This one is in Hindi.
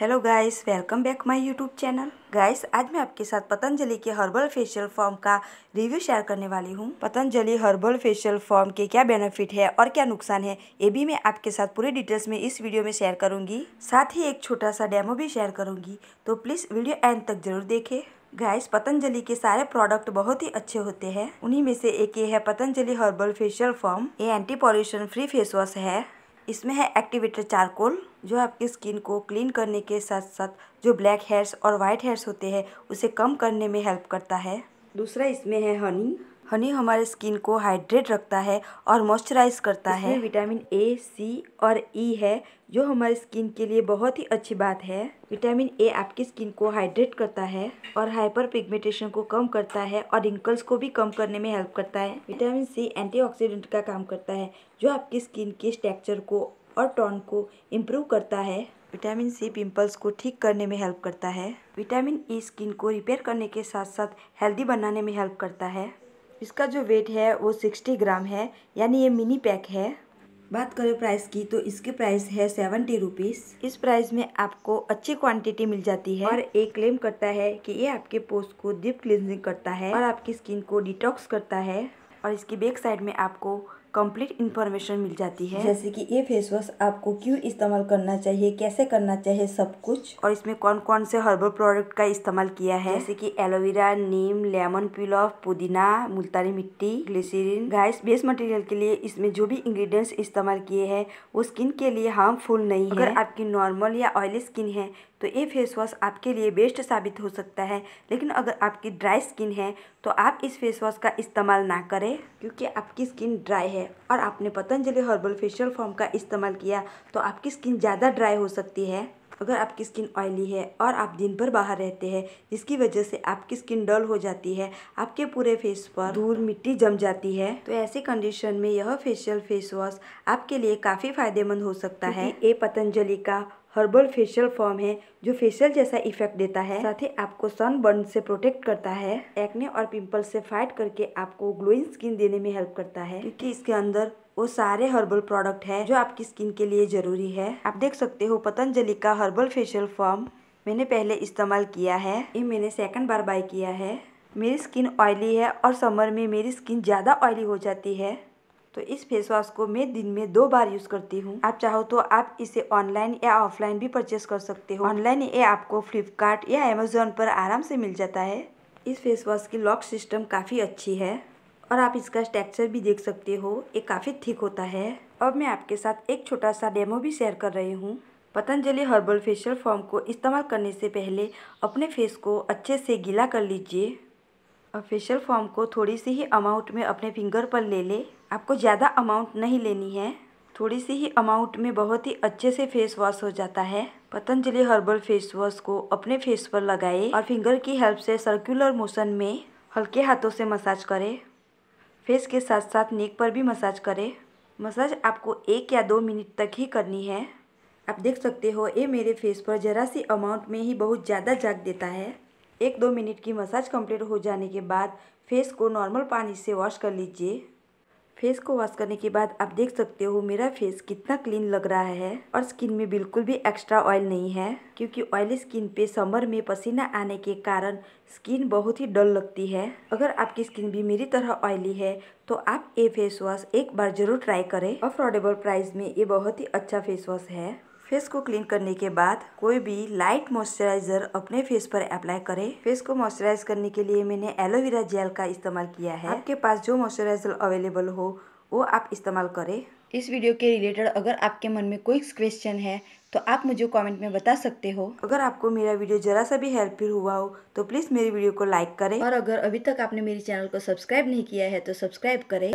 hello guys welcome back my YouTube channel guys आज मैं आपके साथ पतंजलि के herbal facial foam review share शेयर करने वाली हूँ पतंजलि हर्बल फेशियल फॉर्म के क्या बेनिफिट है और क्या नुकसान है ये भी मैं आपके साथ पूरे डिटेल्स में इस वीडियो में शेयर करूंगी साथ ही एक छोटा सा डेमो भी शेयर करूंगी तो प्लीज़ वीडियो एंड तक जरूर देखें गाइस पतंजलि के सारे प्रोडक्ट बहुत ही अच्छे होते हैं उन्हीं में से एक ये है पतंजलि हर्बल फेशियल फॉर्म ये anti pollution free face wash है इसमें है एक्टिवेटर चारकोल जो आपकी स्किन को क्लीन करने के साथ साथ जो ब्लैक हेयर्स और वाइट हेयर्स होते हैं उसे कम करने में हेल्प करता है दूसरा इसमें है हनी हनी हमारे स्किन को हाइड्रेट रखता है और मॉइस्चराइज करता है विटामिन ए सी और ई e है जो हमारे स्किन के लिए बहुत ही अच्छी बात है विटामिन ए आपकी स्किन को हाइड्रेट करता है और हाइपर पिगमेंटेशन को कम करता है और रिंकल्स को भी कम करने में हेल्प करता है विटामिन सी एंटीऑक्सीडेंट का काम करता है जो आपकी स्किन के स्ट्रक्चर को और टोन को इम्प्रूव करता है विटामिन सी पिंपल्स को ठीक करने में हेल्प करता है विटामिन ई e स्किन को रिपेयर करने के साथ साथ हेल्दी बनाने में हेल्प करता है इसका जो वेट है वो सिक्सटी ग्राम है यानी ये मिनी पैक है बात करें प्राइस की तो इसकी प्राइस है सेवेंटी रुपीज़ इस प्राइस में आपको अच्छी क्वांटिटी मिल जाती है और एक क्लेम करता है कि ये आपके पोस्ट को डीप क्लिनिंग करता है और आपकी स्किन को डिटॉक्स करता है और इसकी बैक साइड में आपको कंप्लीट इन्फॉर्मेशन मिल जाती है जैसे कि ये फेस वॉश आपको क्यों इस्तेमाल करना चाहिए कैसे करना चाहिए सब कुछ और इसमें कौन कौन से हर्बल प्रोडक्ट का इस्तेमाल किया है जैसे कि एलोवेरा नीम लेमन पिल ऑफ पुदीना मुल्तानी मिट्टी ग्लिसरीन घास बेस मटेरियल के लिए इसमें जो भी इंग्रेडिएंट्स इस्तेमाल किए हैं वो स्किन के लिए हार्मफुल नहीं अगर है आपकी नॉर्मल या ऑयली स्किन है तो ये फेस वॉश आपके लिए बेस्ट साबित हो सकता है लेकिन अगर आपकी ड्राई स्किन है तो आप इस फेस वॉश का इस्तेमाल ना करें क्योंकि आपकी स्किन ड्राई है और आपने पतंजलि हर्बल फेशियल फॉर्म का इस्तेमाल किया तो आपकी स्किन ज़्यादा ड्राई हो सकती है अगर आपकी स्किन ऑयली है और आप दिन भर बाहर रहते हैं जिसकी वजह से आपकी स्किन डल हो जाती है आपके पूरे फेस पर धूल मिट्टी जम जाती है तो ऐसे कंडीशन में यह फेशियल फेस वॉश आपके लिए काफ़ी फायदेमंद हो सकता है ये पतंजलि का हर्बल फेशियल फॉर्म है जो फेशियल जैसा इफेक्ट देता है साथ ही आपको सन बर्न से प्रोटेक्ट करता है एक्ने और पिंपल से फाइट करके आपको ग्लोइंग स्किन देने में हेल्प करता है क्योंकि इसके अंदर वो सारे हर्बल प्रोडक्ट है जो आपकी स्किन के लिए ज़रूरी है आप देख सकते हो पतंजलि का हर्बल फेशियल फॉर्म मैंने पहले इस्तेमाल किया है ये मैंने सेकंड बार बाय किया है मेरी स्किन ऑयली है और समर में मेरी स्किन ज़्यादा ऑयली हो जाती है तो इस फेस वॉश को मैं दिन में दो बार यूज़ करती हूँ आप चाहो तो आप इसे ऑनलाइन या ऑफलाइन भी परचेस कर सकते हो ऑनलाइन ये आपको फ्लिपकार्ट या अमेजोन पर आराम से मिल जाता है इस फेस वॉश की लॉक सिस्टम काफ़ी अच्छी है और आप इसका टेक्सचर भी देख सकते हो ये काफ़ी थिक होता है अब मैं आपके साथ एक छोटा सा डेमो भी शेयर कर रही हूँ पतंजलि हर्बल फेशियल फॉर्म को इस्तेमाल करने से पहले अपने फेस को अच्छे से गीला कर लीजिए और फेशियल फॉर्म को थोड़ी सी ही अमाउंट में अपने फिंगर पर ले ले आपको ज़्यादा अमाउंट नहीं लेनी है थोड़ी सी ही अमाउंट में बहुत ही अच्छे से फेस वॉश हो जाता है पतंजलि हर्बल फेस वॉश को अपने फेस पर लगाए और फिंगर की हेल्प से सर्कुलर मोशन में हल्के हाथों से मसाज करें फेस के साथ साथ नेक पर भी मसाज करें मसाज आपको एक या दो मिनट तक ही करनी है आप देख सकते हो ये मेरे फेस पर ज़रा सी अमाउंट में ही बहुत ज़्यादा जाग देता है एक दो मिनट की मसाज कंप्लीट हो जाने के बाद फेस को नॉर्मल पानी से वॉश कर लीजिए फेस को वॉश करने के बाद आप देख सकते हो मेरा फेस कितना क्लीन लग रहा है और स्किन में बिल्कुल भी एक्स्ट्रा ऑयल नहीं है क्योंकि ऑयली स्किन पे समर में पसीना आने के कारण स्किन बहुत ही डल लगती है अगर आपकी स्किन भी मेरी तरह ऑयली है तो आप ये फेस वॉश एक बार जरूर ट्राई करें अफोर्डेबल प्राइस में ये बहुत ही अच्छा फेस वॉश है फेस को क्लीन करने के बाद कोई भी लाइट मॉइस्चराइजर अपने फेस पर अप्लाई करें फेस को मॉइस्चराइज करने के लिए मैंने एलोवेरा जेल का इस्तेमाल किया है आपके पास जो मॉइस्चराइजर अवेलेबल हो वो आप इस्तेमाल करें इस वीडियो के रिलेटेड अगर आपके मन में कोई क्वेश्चन है तो आप मुझे कमेंट में बता सकते हो अगर आपको मेरा वीडियो जरा सा भी हेल्पफुल हुआ हो तो प्लीज़ मेरी वीडियो को लाइक करें और अगर अभी तक आपने मेरे चैनल को सब्सक्राइब नहीं किया है तो सब्सक्राइब करें